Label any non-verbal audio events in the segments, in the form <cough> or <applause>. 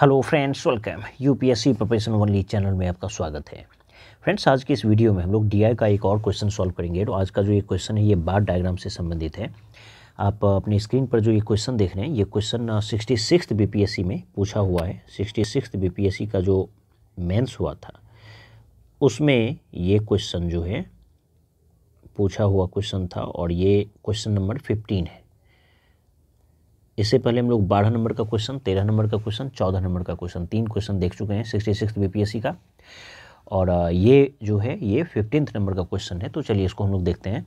hello friends welcome UPSC preparation only channel में आपका स्वागत है फ्रेंड्स आज की इस वीडियो में हम लोग डीआई का एक और क्वेश्चन सॉल्व करेंगे तो आज का जो ये क्वेश्चन है ये बार डायग्राम से संबंधित है आप अपनी स्क्रीन पर जो ये क्वेश्चन देख रहे हैं ये क्वेश्चन सिक्सटी सिक्स बी में पूछा हुआ है सिक्सटी सिक्स बीपीएससी का जो मेन्स हुआ था उसमें ये क्वेश्चन जो है पूछा हुआ क्वेश्चन था और ये क्वेश्चन नंबर फिफ्टीन है इससे पहले हम लोग बारह नंबर का क्वेश्चन तेरह नंबर का क्वेश्चन चौदह नंबर का क्वेश्चन तीन क्वेश्चन देख चुके हैं सिक्सटी सिक्स बीपीएससी का और ये जो है ये फिफ्टींथ नंबर का क्वेश्चन है तो चलिए इसको हम लोग देखते हैं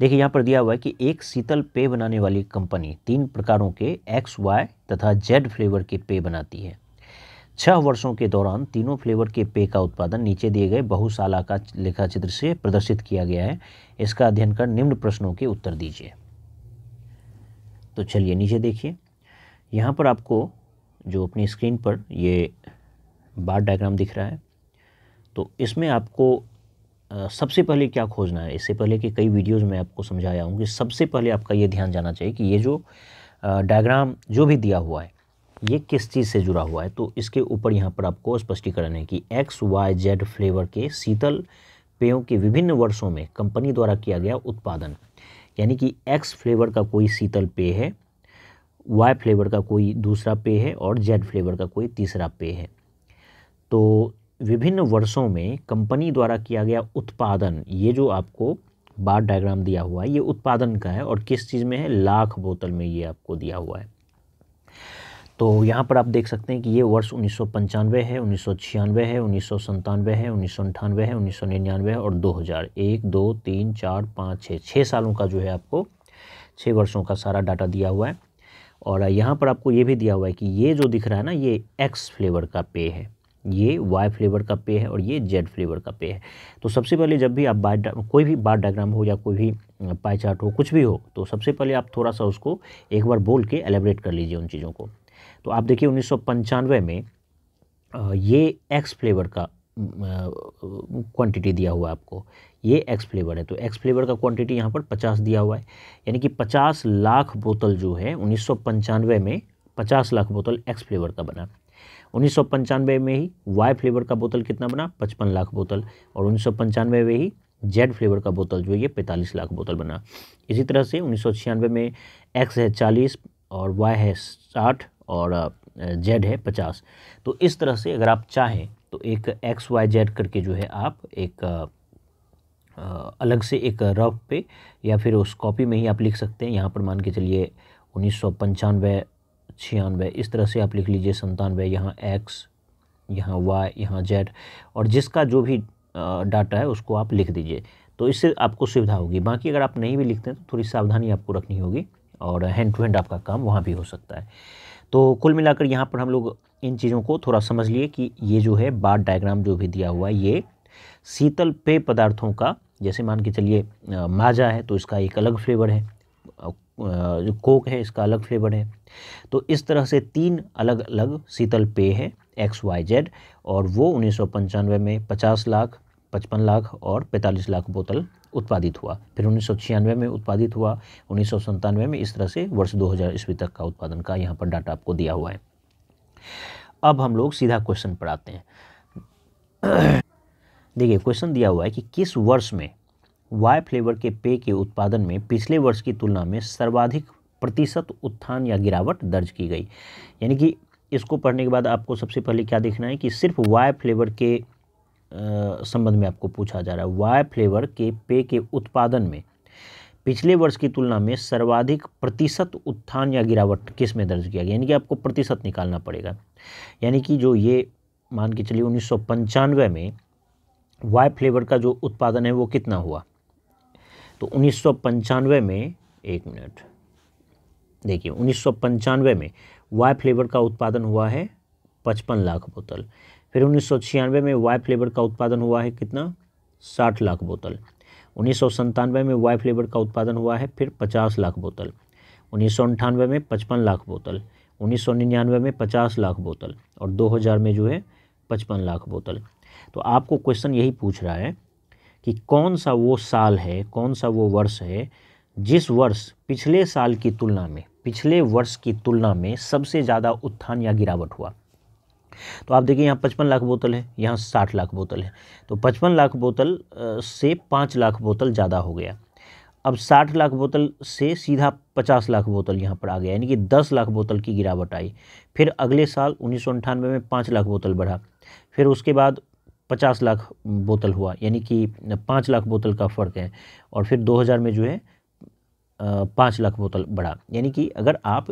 देखिए यहाँ पर दिया हुआ है कि एक शीतल पेय बनाने वाली कंपनी तीन प्रकारों के एक्स वाई तथा जेड फ्लेवर के पेय बनाती है छह वर्षों के दौरान तीनों फ्लेवर के पेय का उत्पादन नीचे दिए गए बहुशाला का लेखा चित्र से प्रदर्शित किया गया है इसका अध्ययन कर निम्न प्रश्नों के उत्तर दीजिए तो चलिए नीचे देखिए यहाँ पर आपको जो अपनी स्क्रीन पर ये बार डायग्राम दिख रहा है तो इसमें आपको सबसे पहले क्या खोजना है इससे पहले कि कई वीडियोस में आपको समझाया हूँ कि सबसे पहले आपका ये ध्यान जाना चाहिए कि ये जो डायग्राम जो भी दिया हुआ है ये किस चीज़ से जुड़ा हुआ है तो इसके ऊपर यहाँ पर आपको स्पष्टीकरण है कि एक्स वाई जेड फ्लेवर के शीतल पेयों के विभिन्न वर्षों में कंपनी द्वारा किया गया उत्पादन यानी कि एक्स फ्लेवर का कोई शीतल पेय है वाई फ्लेवर का कोई दूसरा पेय है और जेड फ्लेवर का कोई तीसरा पेय है तो विभिन्न वर्षों में कंपनी द्वारा किया गया उत्पादन ये जो आपको बार डायग्राम दिया हुआ है ये उत्पादन का है और किस चीज़ में है लाख बोतल में ये आपको दिया हुआ है तो यहाँ पर आप देख सकते हैं कि ये वर्ष उन्नीस है उन्नीस है उन्नीस है उन्नीस है उन्नीस है और 2000 एक दो तीन चार पाँच छः छः सालों का जो है आपको छः वर्षों का सारा डाटा दिया हुआ है और यहाँ पर आपको ये भी दिया हुआ है कि ये जो दिख रहा है ना ये एक्स फ्लेवर का पे है ये वाई फ्लेवर का पे है और ये जेड फ्लेवर का पे है तो सबसे पहले जब भी आप बार कोई भी बार डायग्राम हो या कोई भी पाई चार्ट हो कुछ भी हो तो सबसे पहले आप थोड़ा सा उसको एक बार बोल के एलेबरेट कर लीजिए उन चीज़ों को तो आप देखिए उन्नीस में ये एक्स फ्लेवर का क्वांटिटी दिया हुआ आपको ये एक्स फ्लेवर है तो एक्स फ्लेवर का क्वांटिटी यहाँ पर 50 दिया हुआ है यानी कि 50 लाख बोतल जो है उन्नीस में 50 लाख बोतल एक्स फ्लेवर का बना उन्नीस में ही वाई फ्लेवर का बोतल कितना बना पचपन लाख बोतल और उन्नीस में ही जेड फ्लेवर का बोतल जो है ये पैंतालीस लाख बोतल बना इसी तरह से उन्नीस में एक्स है चालीस और वाई है साठ और जेड है पचास तो इस तरह से अगर आप चाहें तो एक एक्स वाई जेड करके जो है आप एक अलग से एक रफ पे या फिर उस कॉपी में ही आप लिख सकते हैं यहाँ पर मान के चलिए उन्नीस सौ पंचानवे छियानवे इस तरह से आप लिख लीजिए संतानवे यहाँ एक्स यहाँ वाई यहाँ जेड और जिसका जो भी डाटा है उसको आप लिख दीजिए तो इससे आपको सुविधा होगी बाकी अगर आप नहीं भी लिखते हैं तो थोड़ी सावधानी आपको रखनी होगी और हैंड टू हैंड आपका काम वहाँ भी हो सकता है तो कुल मिलाकर यहाँ पर हम लोग इन चीज़ों को थोड़ा समझ लिए कि ये जो है बार डायग्राम जो भी दिया हुआ है ये शीतल पेय पदार्थों का जैसे मान के चलिए माजा है तो इसका एक अलग फ्लेवर है जो कोक है इसका अलग फ्लेवर है तो इस तरह से तीन अलग अलग शीतल पेय है एक्स वाई जेड और वो उन्नीस में 50 लाख पचपन लाख और पैंतालीस लाख बोतल उत्पादित हुआ फिर उन्नीस में उत्पादित हुआ उन्नीस में इस तरह से वर्ष 2000 ईस्वी तक का उत्पादन का यहाँ पर डाटा आपको दिया हुआ है अब हम लोग सीधा क्वेश्चन पर आते हैं <clears throat> देखिए क्वेश्चन दिया हुआ है कि किस वर्ष में वाई फ्लेवर के पेय के उत्पादन में पिछले वर्ष की तुलना में सर्वाधिक प्रतिशत उत्थान या गिरावट दर्ज की गई यानी कि इसको पढ़ने के बाद आपको सबसे पहले क्या देखना है कि सिर्फ वाई फ्लेवर के संबंध में आपको पूछा जा रहा है वाय फ्लेवर के पेय के उत्पादन में पिछले वर्ष की तुलना में सर्वाधिक प्रतिशत उत्थान या गिरावट किस में दर्ज किया गया यानी कि आपको प्रतिशत निकालना पड़ेगा यानी कि जो ये मान के चलिए उन्नीस में वाई फ्लेवर का जो उत्पादन है वो कितना हुआ तो उन्नीस में एक मिनट देखिए उन्नीस में वाई फ्लेवर का उत्पादन हुआ है पचपन लाख बोतल फिर उन्नीस में वाई फ्लेवर का उत्पादन हुआ है कितना साठ लाख बोतल उन्नीस में वाई फ्लेवर का उत्पादन हुआ है फिर पचास लाख बोतल उन्नीस में पचपन लाख बोतल उन्नीस में पचास लाख बोतल और हज़ार में जो है पचपन लाख बोतल तो आपको क्वेश्चन यही पूछ रहा है कि कौन सा वो साल है कौन सा वो वर्ष है जिस वर्ष पिछले साल की तुलना में पिछले वर्ष की तुलना में सबसे ज़्यादा उत्थान या गिरावट हुआ तो आप देखिए यहाँ पचपन लाख बोतल है यहाँ साठ लाख बोतल है तो पचपन लाख बोतल से पाँच लाख बोतल ज़्यादा हो गया अब साठ लाख बोतल से सीधा पचास लाख बोतल यहाँ पर आ गया यानी कि दस लाख बोतल की गिरावट आई फिर अगले साल उन्नीस में पाँच लाख बोतल बढ़ा फिर उसके बाद पचास लाख बोतल हुआ यानी कि पाँच लाख बोतल का फ़र्क है और फिर 2000 में जो है पाँच लाख बोतल बढ़ा यानी कि अगर आप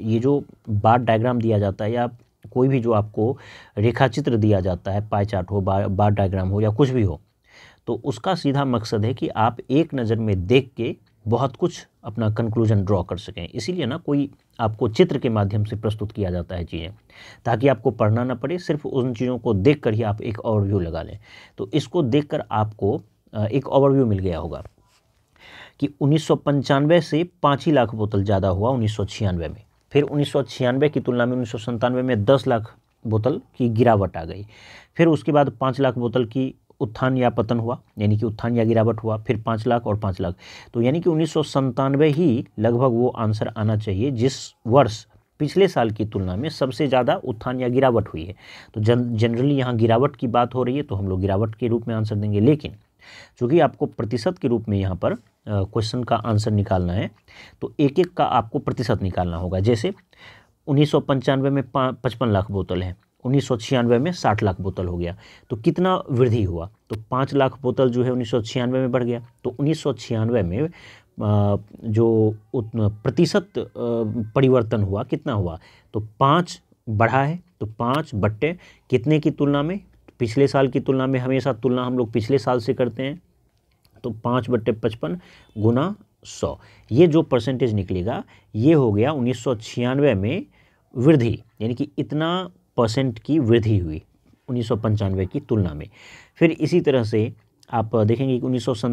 ये जो बार डायग्राम दिया जाता है या आप कोई भी जो आपको रेखा चित्र दिया जाता है पाई चार्ट हो बार बार डायग्राम हो या कुछ भी हो तो उसका सीधा मकसद है कि आप एक नज़र में देख के बहुत कुछ अपना कंक्लूजन ड्रॉ कर सकें इसीलिए ना कोई आपको चित्र के माध्यम से प्रस्तुत किया जाता है चीज़ें ताकि आपको पढ़ना ना पड़े सिर्फ उन चीज़ों को देख कर ही आप एक ओवरव्यू लगा लें तो इसको देख कर आपको एक ओवरव्यू मिल गया होगा कि उन्नीस से पाँच ही लाख बोतल ज़्यादा हुआ उन्नीस में फिर उन्नीस की तुलना में उन्नीस में दस लाख बोतल की गिरावट आ गई फिर उसके बाद पाँच लाख बोतल की उत्थान या पतन हुआ यानी कि उत्थान या गिरावट हुआ फिर पाँच लाख और पाँच लाख तो यानी कि उन्नीस ही लगभग वो आंसर आना चाहिए जिस वर्ष पिछले साल की तुलना में सबसे ज़्यादा उत्थान या गिरावट हुई है तो जन जनरली यहाँ गिरावट की बात हो रही है तो हम लोग गिरावट के रूप में आंसर देंगे लेकिन चूँकि आपको प्रतिशत के रूप में यहाँ पर क्वेश्चन का आंसर निकालना है तो एक एक का आपको प्रतिशत निकालना होगा जैसे उन्नीस में पचपन लाख बोतल है उन्नीस में साठ लाख बोतल हो गया तो कितना वृद्धि हुआ तो पाँच लाख बोतल जो है उन्नीस में बढ़ गया तो उन्नीस में जो प्रतिशत परिवर्तन हुआ कितना हुआ तो पाँच बढ़ा है तो पाँच बट्टे कितने की तुलना में पिछले साल की तुलना में हमेशा तुलना हम लोग पिछले साल से करते हैं तो पाँच बट्टे पचपन गुना सौ ये जो परसेंटेज निकलेगा ये हो गया उन्नीस में वृद्धि यानी कि इतना परसेंट की वृद्धि हुई उन्नीस की तुलना में फिर इसी तरह से आप देखेंगे कि उन्नीस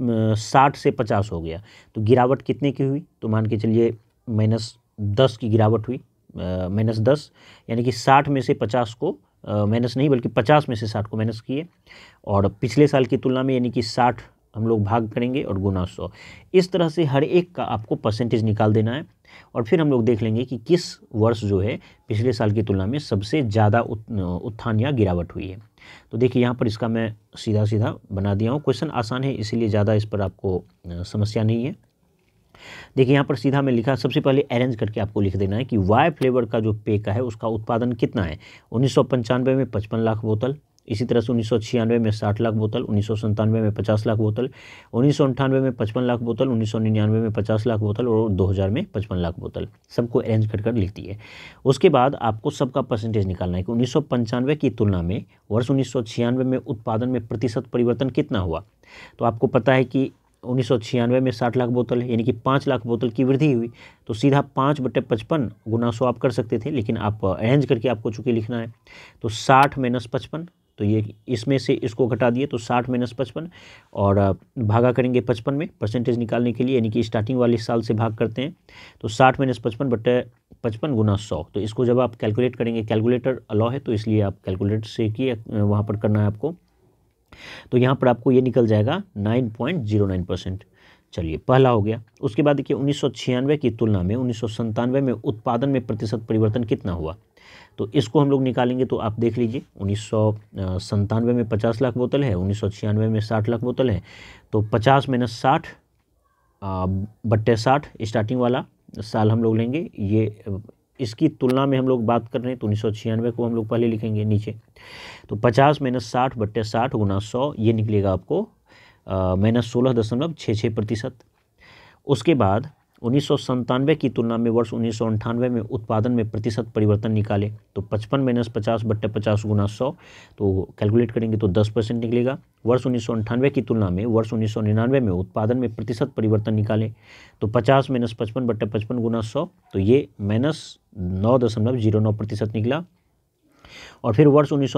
में साठ से पचास हो गया तो गिरावट कितने की हुई तो मान के चलिए माइनस दस की गिरावट हुई माइनस दस यानी कि साठ में से पचास को माइनस नहीं बल्कि पचास में से साठ को माइनस किए और पिछले साल की तुलना में यानी कि साठ हम लोग भाग करेंगे और गुना सौ इस तरह से हर एक का आपको परसेंटेज निकाल देना है और फिर हम लोग देख लेंगे कि किस वर्ष जो है पिछले साल की तुलना में सबसे ज़्यादा उत्थान या गिरावट हुई है तो देखिए यहाँ पर इसका मैं सीधा सीधा बना दिया हूँ क्वेश्चन आसान है इसीलिए ज़्यादा इस पर आपको समस्या नहीं है देखिए यहाँ पर सीधा मैं लिखा सबसे पहले अरेंज करके आपको लिख देना है कि वाई फ्लेवर का जो पे का है उसका उत्पादन कितना है उन्नीस में पचपन लाख बोतल इसी तरह से उन्नीस में 60 लाख बोतल उन्नीस में 50 लाख बोतल उन्नीस में 55 लाख बोतल उन्नीस में 50 लाख बोतल और 2000 में 55 लाख बोतल सबको अरेंज कर कर लिखती है उसके बाद आपको सबका परसेंटेज निकालना है कि उन्नीस की तुलना में वर्ष उन्नीस में उत्पादन में प्रतिशत परिवर्तन कितना हुआ तो आपको पता है कि उन्नीस में साठ लाख बोतल यानी कि पाँच लाख बोतल की वृद्धि हुई तो सीधा पाँच बटे पचपन गुना सौ आप कर सकते थे लेकिन आप अरेंज करके आपको चूँकि लिखना है तो साठ माइनस पचपन तो ये इसमें से इसको घटा दिए तो साठ माइनस पचपन और भागा करेंगे पचपन में परसेंटेज निकालने के लिए यानी कि स्टार्टिंग वाले साल से भाग करते हैं तो साठ माइनस पचपन बटे पचपन गुना सौ तो इसको जब आप कैलकुलेट करेंगे कैलकुलेटर अलाव है तो इसलिए आप कैलकुलेटर से किए वहाँ पर करना है आपको तो यहाँ पर आपको ये निकल जाएगा nine point zero nine percent चलिए पहला हो गया उसके बाद देखिए उन्नीस की तुलना में उन्नीस में उत्पादन में प्रतिशत परिवर्तन कितना हुआ तो इसको हम लोग निकालेंगे तो आप देख लीजिए उन्नीस में पचास लाख बोतल है उन्नीस में साठ लाख बोतल है तो पचास माइनस साठ बट्टे साठ स्टार्टिंग वाला साल हम लोग लेंगे ये इसकी तुलना में हम लोग बात कर रहे हैं तो उन्नीस को हम लोग पहले लिखेंगे नीचे तो पचास माइनस साठ बट्टे साठ गुना सौ ये निकलेगा आपको माइनस सोलह दशमलव छः छः प्रतिशत उसके बाद उन्नीस की तुलना में वर्ष उन्नीस में उत्पादन में प्रतिशत परिवर्तन निकाले तो पचपन माइनस पचास बट्टे पचास गुना सौ तो कैलकुलेट करेंगे तो दस परसेंट निकलेगा वर्ष उन्नीस की तुलना में वर्ष उन्नीस में उत्पादन में प्रतिशत परिवर्तन निकाले तो पचास माइनस पचपन बट्टे पचपन गुना सौ तो ये माइनस नौ दशमलव जीरो नौ प्रतिशत निकला और फिर वर्ष उन्नीस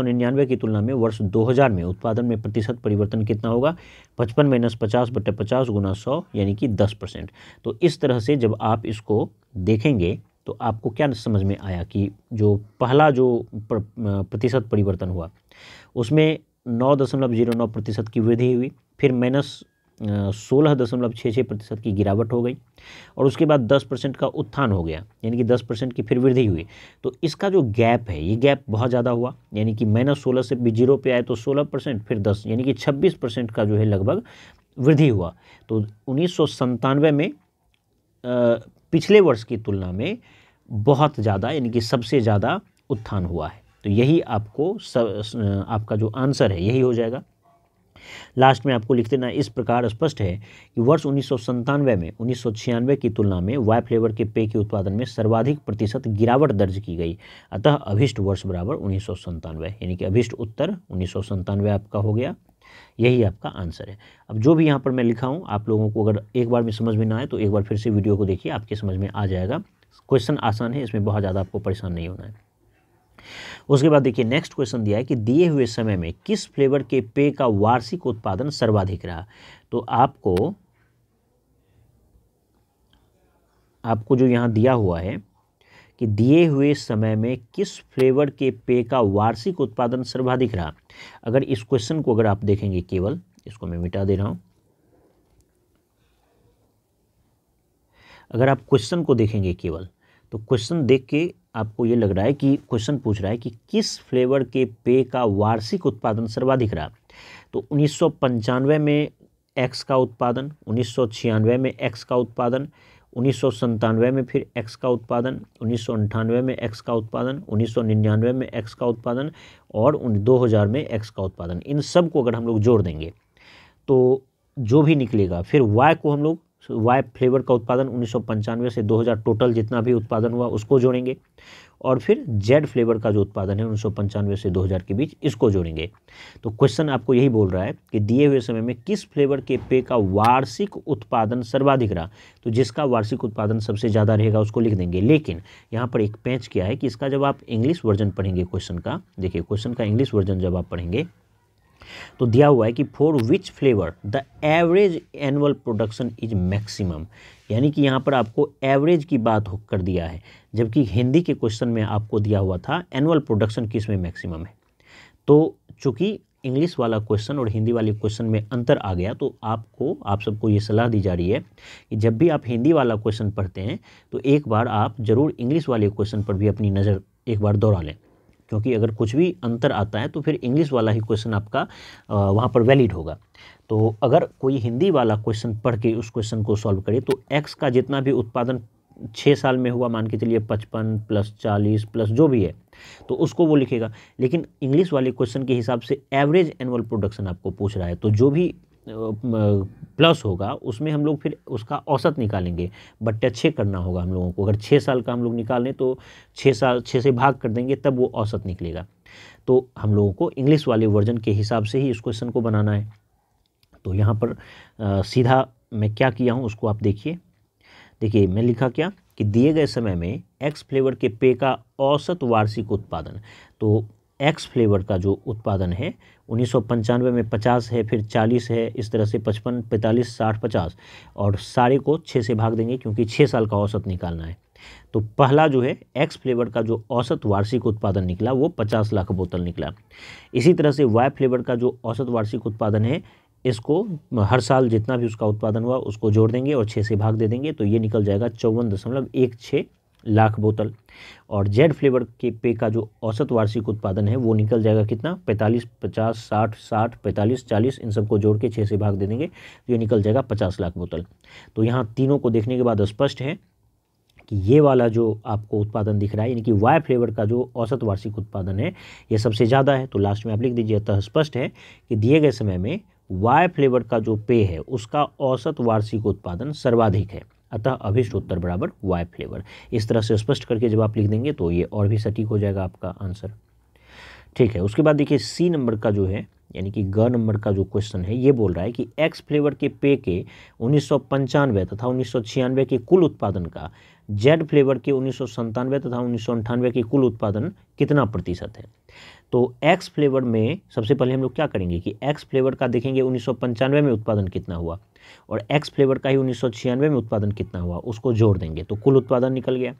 की तुलना में वर्ष 2000 में उत्पादन में प्रतिशत परिवर्तन कितना होगा पचपन माइनस पचास बटे पचास गुना सौ यानी कि दस परसेंट तो इस तरह से जब आप इसको देखेंगे तो आपको क्या समझ में आया कि जो पहला जो प्रतिशत परिवर्तन हुआ उसमें नौ दशमलव जीरो नौ प्रतिशत की वृद्धि हुई फिर माइनस सोलह दशमलव छः छः प्रतिशत की गिरावट हो गई और उसके बाद दस परसेंट का उत्थान हो गया यानी कि दस परसेंट की फिर वृद्धि हुई तो इसका जो गैप है ये गैप बहुत ज़्यादा हुआ यानी कि माइनस सोलह से भी जीरो पे आए तो सोलह परसेंट फिर दस यानी कि छब्बीस परसेंट का जो है लगभग वृद्धि हुआ तो उन्नीस में आ, पिछले वर्ष की तुलना में बहुत ज़्यादा यानी कि सबसे ज़्यादा उत्थान हुआ है तो यही आपको सब, आपका जो आंसर है यही हो जाएगा लास्ट में आपको लिख देना इस प्रकार स्पष्ट है कि वर्ष उन्नीस में उन्नीस की तुलना में वाई फ्लेवर के पेय के उत्पादन में सर्वाधिक प्रतिशत गिरावट दर्ज की गई अतः अभिष्ट वर्ष बराबर उन्नीस यानी कि अभिष्ट उत्तर उन्नीस आपका हो गया यही आपका आंसर है अब जो भी यहाँ पर मैं लिखा हूँ आप लोगों को अगर एक बार में समझ में ना आए तो एक बार फिर से वीडियो को देखिए आपके समझ में आ जाएगा क्वेश्चन आसान है इसमें बहुत ज़्यादा आपको परेशान नहीं होना है उसके बाद देखिए नेक्स्ट क्वेश्चन दिया है कि दिए हुए समय में किस फ्लेवर के पेय का वार्षिक उत्पादन सर्वाधिक रहा तो आपको आपको जो यहाँ दिया हुआ है कि दिए हुए समय में किस फ्लेवर के पेय का वार्षिक उत्पादन सर्वाधिक रहा अगर इस क्वेश्चन को अगर आप देखेंगे केवल इसको मैं मिटा दे रहा हूँ अगर आप क्वेश्चन को देखेंगे केवल तो क्वेश्चन देख के आपको ये लग रहा है कि क्वेश्चन पूछ रहा है कि किस फ्लेवर के पेय का वार्षिक उत्पादन सर्वाधिक रहा तो उन्नीस में एक्स का उत्पादन उन्नीस में एक्स का उत्पादन उन्नीस में फिर एक्स का उत्पादन उन्नीस में एक्स का उत्पादन उन्नीस में एक्स का उत्पादन और दो हज़ार में एक्स का उत्पादन इन सब को अगर हम लोग जोड़ देंगे तो जो भी निकलेगा फिर वाई को हम लोग वाइप फ्लेवर का उत्पादन उन्नीस से 2000 टोटल जितना भी उत्पादन हुआ उसको जोड़ेंगे और फिर जेड फ्लेवर का जो उत्पादन है उन्नीस से 2000 के बीच इसको जोड़ेंगे तो क्वेश्चन आपको यही बोल रहा है कि दिए हुए समय में किस फ्लेवर के पेय का वार्षिक उत्पादन सर्वाधिक रहा तो जिसका वार्षिक उत्पादन सबसे ज़्यादा रहेगा उसको लिख देंगे लेकिन यहाँ पर एक पैंच क्या है कि इसका जब आप इंग्लिश वर्जन पढ़ेंगे क्वेश्चन का देखिए क्वेश्चन का इंग्लिश वर्जन जब आप पढ़ेंगे तो दिया हुआ है कि for which flavour the average annual production is maximum यानी कि यहाँ पर आपको एवरेज की बात हो कर दिया है जबकि हिंदी के क्वेश्चन में आपको दिया हुआ था एनुअल प्रोडक्शन किस में मैक्सिमम है तो चूंकि इंग्लिश वाला क्वेश्चन और हिंदी वाले क्वेश्चन में अंतर आ गया तो आपको आप सबको ये सलाह दी जा रही है कि जब भी आप हिंदी वाला क्वेश्चन पढ़ते हैं तो एक बार आप ज़रूर इंग्लिश वाले क्वेश्चन पर भी अपनी नज़र एक बार दोहरा लें क्योंकि अगर कुछ भी अंतर आता है तो फिर इंग्लिश वाला ही क्वेश्चन आपका वहाँ पर वैलिड होगा तो अगर कोई हिंदी वाला क्वेश्चन पढ़ के उस क्वेश्चन को सॉल्व करे तो एक्स का जितना भी उत्पादन छः साल में हुआ मान के चलिए पचपन प्लस चालीस प्लस जो भी है तो उसको वो लिखेगा लेकिन इंग्लिश वाले क्वेश्चन के हिसाब से एवरेज एनुअल प्रोडक्शन आपको पूछ रहा है तो जो भी प्लस होगा उसमें हम लोग फिर उसका औसत निकालेंगे बट्टा छः करना होगा हम लोगों को अगर छः साल का हम लोग निकाल लें तो छः साल छः से भाग कर देंगे तब वो औसत निकलेगा तो हम लोगों को इंग्लिश वाले वर्जन के हिसाब से ही इस क्वेश्चन को बनाना है तो यहाँ पर आ, सीधा मैं क्या किया हूँ उसको आप देखिए देखिए मैं लिखा क्या कि दिए गए समय में एक्स फ्लेवर के पेय का औसत वार्षिक उत्पादन तो एक्स फ्लेवर का जो उत्पादन है उन्नीस में पचास है फिर चालीस है इस तरह से पचपन पैंतालीस साठ पचास और सारे को छः से भाग देंगे क्योंकि छः साल का औसत निकालना है तो पहला जो है एक्स फ्लेवर का जो औसत वार्षिक उत्पादन निकला वो पचास लाख बोतल निकला इसी तरह से वाई फ्लेवर का जो औसत वार्षिक उत्पादन है इसको हर साल जितना भी उसका उत्पादन हुआ उसको जोड़ देंगे और छः से भाग दे देंगे तो ये निकल जाएगा चौवन दशमलव एक छः लाख बोतल और जेड फ्लेवर के पेय का जो औसत वार्षिक उत्पादन है वो निकल जाएगा कितना 45, 50, 60, 60, 45, 40 इन सबको जोड़ के छः से भाग दे देंगे तो ये निकल जाएगा 50 लाख बोतल तो यहाँ तीनों को देखने के बाद स्पष्ट है कि ये वाला जो आपको उत्पादन दिख रहा है यानी कि वाई फ्लेवर का जो औसत वार्षिक उत्पादन है ये सबसे ज़्यादा है तो लास्ट में आप लिख दीजिए अतः स्पष्ट है कि दिए गए समय में वाई फ्लेवर का जो पेय है उसका औसत वार्षिक उत्पादन सर्वाधिक है अतः अभिष्ट उत्तर बराबर वाई फ्लेवर इस तरह से स्पष्ट करके जब आप लिख देंगे तो ये और भी सटीक हो जाएगा आपका आंसर ठीक है उसके बाद देखिए सी नंबर का जो है यानी कि ग नंबर का जो क्वेश्चन है ये बोल रहा है कि एक्स फ्लेवर के पे के उन्नीस तथा उन्नीस के कुल उत्पादन का जेड फ्लेवर के उन्नीस तथा उन्नीस के कुल उत्पादन कितना प्रतिशत है तो एक्स फ्लेवर में सबसे पहले हम लोग क्या करेंगे कि एक्स फ्लेवर का देखेंगे उन्नीस में उत्पादन कितना हुआ और एक्स फ्लेवर का ही उन्नीस में उत्पादन कितना हुआ उसको जोड़ देंगे तो कुल उत्पादन निकल गया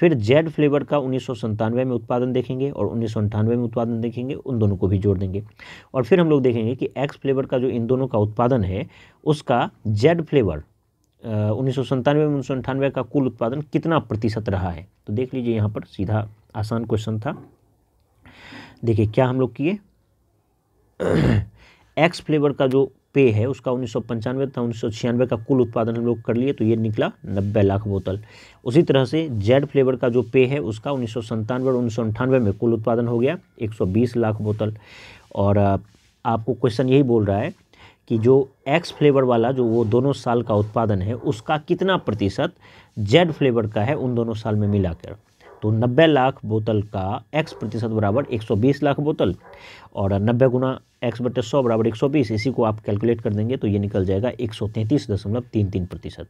फिर जेड फ्लेवर का उन्नीस में उत्पादन देखेंगे और उन्नीस में उत्पादन देखेंगे उन दोनों को भी जोड़ देंगे और फिर हम लोग देखेंगे कि एक्स फ्लेवर का जो इन दोनों का उत्पादन है उसका जेड फ्लेवर उन्नीस सौ में उन्नीस का कुल उत्पादन कितना प्रतिशत रहा है तो देख लीजिए यहाँ पर सीधा आसान क्वेश्चन था देखिए क्या हम लोग किए एक्स <clears throat> फ्लेवर का जो पेय है उसका उन्नीस सौ पंचानवे तथा उन्नीस सौ छियानवे का कुल उत्पादन हम लोग कर लिए तो ये निकला नब्बे लाख बोतल उसी तरह से जेड फ्लेवर का जो पेय है उसका उन्नीस सौ संतानवे और उन्नीस सौ अंठानवे में कुल उत्पादन हो गया एक सौ बीस लाख बोतल और आपको क्वेश्चन यही बोल रहा है कि जो एक्स फ्लेवर वाला जो वो दोनों साल का उत्पादन है उसका कितना प्रतिशत जेड फ्लेवर का है उन दोनों साल में मिलाकर तो 90 लाख बोतल का x प्रतिशत बराबर 120 लाख बोतल और 90 गुना एक्स बटे सौ बराबर एक इसी को आप कैलकुलेट कर देंगे तो ये निकल जाएगा एक प्रतिशत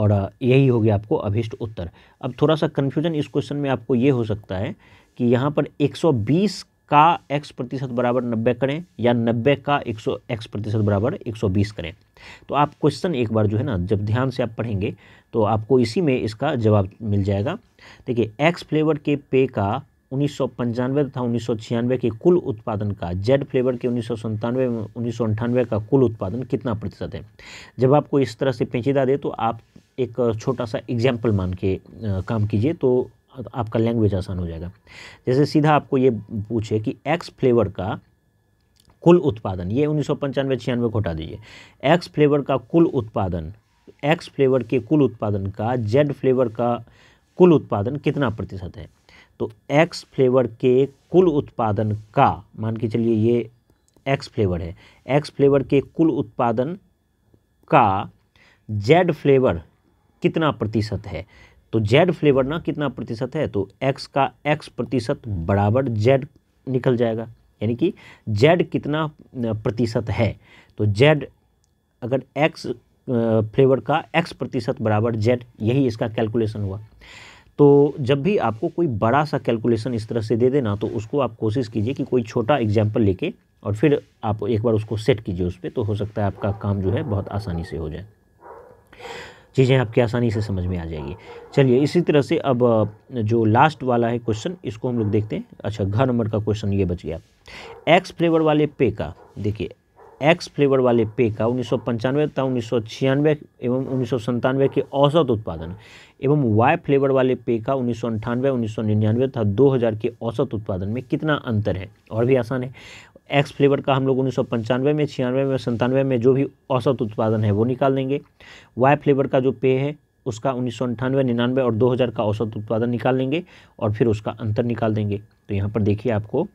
और यही हो गया आपको अभिष्ट उत्तर अब थोड़ा सा कन्फ्यूजन इस क्वेश्चन में आपको ये हो सकता है कि यहाँ पर 120 का x प्रतिशत बराबर 90 करें या 90 का सौ x प्रतिशत बराबर 120 करें तो आप क्वेश्चन एक बार जो है ना जब ध्यान से आप पढ़ेंगे तो आपको इसी में इसका जवाब मिल जाएगा देखिए एक्स फ्लेवर के पे का उन्नीस तथा उन्नीस के कुल उत्पादन का जेड फ्लेवर के उन्नीस सौ उन्नीस का कुल उत्पादन कितना प्रतिशत है जब आपको इस तरह से पेचीदा दे तो आप एक छोटा सा एग्जाम्पल मान के काम कीजिए तो आपका लैंग्वेज आसान हो जाएगा जैसे सीधा आपको ये पूछे कि एक्स फ्लेवर का कुल उत्पादन ये उन्नीस सौ पंचानवे छियानवे को हटा दीजिए एक्स फ्लेवर का कुल उत्पादन एक्स फ्लेवर के कुल उत्पादन का जेड फ्लेवर का कुल उत्पादन कितना प्रतिशत है तो एक्स फ्लेवर के कुल उत्पादन का मान के चलिए ये एक्स फ्लेवर है एक्स फ्लेवर के कुल उत्पादन का जेड फ्लेवर कितना प्रतिशत है तो जेड फ्लेवर ना कितना प्रतिशत है तो एक्स का एक्स प्रतिशत बराबर जेड निकल जाएगा यानी कि जेड कितना प्रतिशत है तो जेड अगर एक्स फ्लेवर का एक्स प्रतिशत बराबर जेड यही इसका कैलकुलेशन हुआ तो जब भी आपको कोई बड़ा सा कैलकुलेशन इस तरह से दे देना तो उसको आप कोशिश कीजिए कि कोई छोटा एग्जाम्पल लेके और फिर आप एक बार उसको सेट कीजिए उस पर तो हो सकता है आपका काम जो है बहुत आसानी से हो जाए चीज़ें आपकी आसानी से समझ में आ जाएगी चलिए इसी तरह से अब जो लास्ट वाला है क्वेश्चन इसको हम लोग देखते हैं अच्छा घर नंबर का क्वेश्चन ये बच गया एक्स फ्लेवर वाले पे का देखिए एक्स फ्लेवर वाले पेय का उन्नीस तथा उन्नीस एवं उन्नीस के औसत उत्पादन एवं वाई फ्लेवर वाले पेय का उन्नीस सौ तथा 2000 के औसत उत्पादन में कितना अंतर है और भी आसान है एक्स फ्लेवर का हम लोग उन्नीस में छियानवे में संतानवे में जो भी औसत उत्पादन है वो निकाल देंगे वाई फ्लेवर का जो पेय है उसका उन्नीस सौ निन्यानवे और 2000 का औसत उत्पादन निकाल लेंगे और फिर उसका अंतर निकाल देंगे तो यहाँ पर देखिए आपको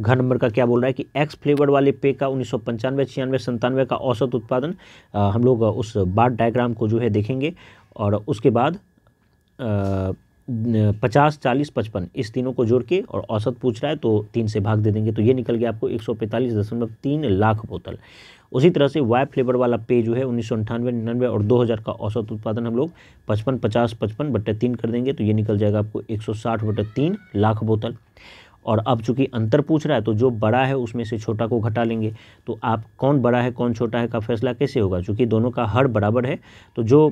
घर नंबर का क्या बोल रहा है कि एक्स फ्लेवर वाले पे का उन्नीस सौ पंचानवे छियानवे संतानवे का औसत उत्पादन आ, हम लोग उस बार डायग्राम को जो है देखेंगे और उसके बाद पचास चालीस पचपन इस तीनों को जोड़ के और औसत पूछ रहा है तो तीन से भाग दे देंगे तो ये निकल गया आपको एक सौ पैंतालीस दशमलव तीन लाख बोतल उसी तरह से वाई फ्लेवर वाला पे जो है उन्नीस सौ अंठानवे निन्यानवे और दो हज़ार का औसत उत्पादन हम लोग पचपन पचास पचपन बटे तीन कर देंगे तो ये निकल जाएगा आपको एक सौ साठ बटे तीन लाख बोतल और अब चूंकि अंतर पूछ रहा है तो जो बड़ा है उसमें से छोटा को घटा लेंगे तो आप कौन बड़ा है कौन छोटा है का फैसला कैसे होगा चूंकि दोनों का हर बराबर है तो जो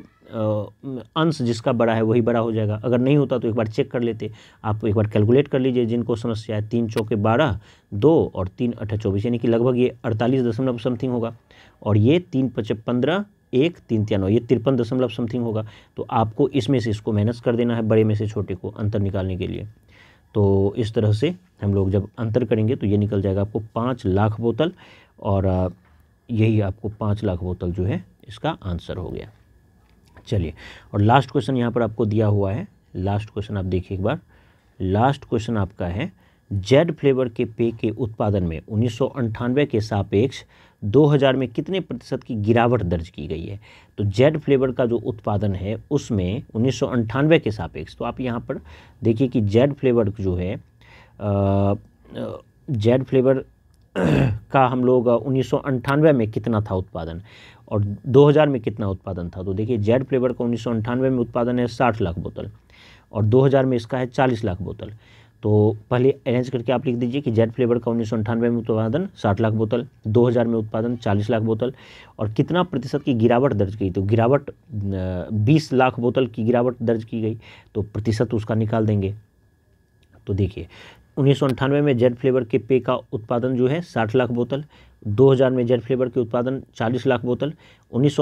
अंश जिसका बड़ा है वही बड़ा हो जाएगा अगर नहीं होता तो एक बार चेक कर लेते आप एक बार कैलकुलेट कर लीजिए जिनको समस्या है तीन चौके बारह दो और तीन अठा चौबीस यानी कि लगभग ये अड़तालीस दशमलव समथिंग होगा और ये तीन पचप पंद्रह एक तीन तिरानवे ये तिरपन दशमलव समथिंग होगा तो आपको इसमें से इसको माइनस कर देना है बड़े में से छोटे को अंतर निकालने के लिए तो इस तरह से हम लोग जब अंतर करेंगे तो ये निकल जाएगा आपको पाँच लाख बोतल और यही आपको पाँच लाख बोतल जो है इसका आंसर हो गया चलिए और लास्ट क्वेश्चन यहाँ पर आपको दिया हुआ है लास्ट क्वेश्चन आप देखिए एक बार लास्ट क्वेश्चन आपका है जेड फ्लेवर के पेय के उत्पादन में उन्नीस के सापेक्ष 2000 में कितने प्रतिशत की गिरावट दर्ज की गई है तो जेड फ्लेवर का जो उत्पादन है उसमें उन्नीस के सापेक्ष तो आप यहाँ पर देखिए कि जेड फ्लेवर जो है जेड फ्लेवर का हम लोग उन्नीस में कितना था उत्पादन और 2000 में कितना उत्पादन था तो देखिए जेड फ्लेवर का उन्नीस में उत्पादन है साठ लाख बोतल और 2000 में इसका है चालीस लाख बोतल तो पहले अरेंज करके आप लिख दीजिए कि जेड फ्लेवर का उन्नीस में उत्पादन साठ लाख बोतल 2000 में उत्पादन 40 लाख बोतल और कितना प्रतिशत की गिरावट दर्ज की तो गिरावट 20 लाख बोतल की गिरावट दर्ज की गई तो प्रतिशत उसका निकाल देंगे तो देखिए उन्नीस में जेड फ्लेवर के पे का उत्पादन जो है साठ लाख बोतल 2000 में जेड फ्लेवर के उत्पादन 40 लाख बोतल उन्नीस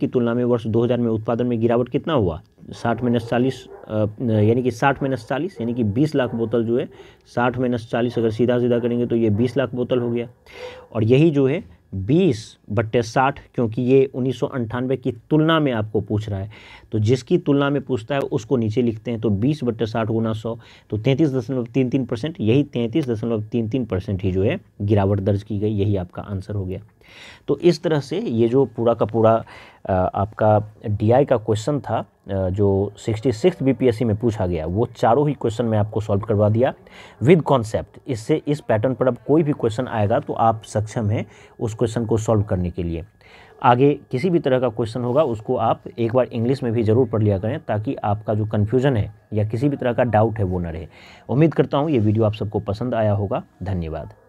की तुलना में वर्ष 2000 में उत्पादन में गिरावट कितना हुआ 60 माइनस चालीस यानी कि 60 माइनस चालीस यानी कि 20 लाख बोतल जो है 60 माइनस चालीस अगर सीधा सीधा करेंगे तो ये 20 लाख बोतल हो गया और यही जो है बीस बट्टे साठ क्योंकि ये उन्नीस की तुलना में आपको पूछ रहा है तो जिसकी तुलना में पूछता है उसको नीचे लिखते हैं तो बीस बट्टे साठ गुना सौ तो तैंतीस दशमलव तीन तीन परसेंट यही तैंतीस दशमलव तीन तीन परसेंट ही जो है गिरावट दर्ज की गई यही आपका आंसर हो गया तो इस तरह से ये जो पूरा का पूरा आपका डीआई का क्वेश्चन था जो सिक्सटी सिक्स बी में पूछा गया वो चारों ही क्वेश्चन मैं आपको सॉल्व करवा दिया विद कॉन्सेप्ट इससे इस पैटर्न पर अब कोई भी क्वेश्चन आएगा तो आप सक्षम हैं उस क्वेश्चन को सॉल्व करने के लिए आगे किसी भी तरह का क्वेश्चन होगा उसको आप एक बार इंग्लिश में भी ज़रूर पढ़ लिया करें ताकि आपका जो कन्फ्यूजन है या किसी भी तरह का डाउट है वो न रहे उम्मीद करता हूँ ये वीडियो आप सबको पसंद आया होगा धन्यवाद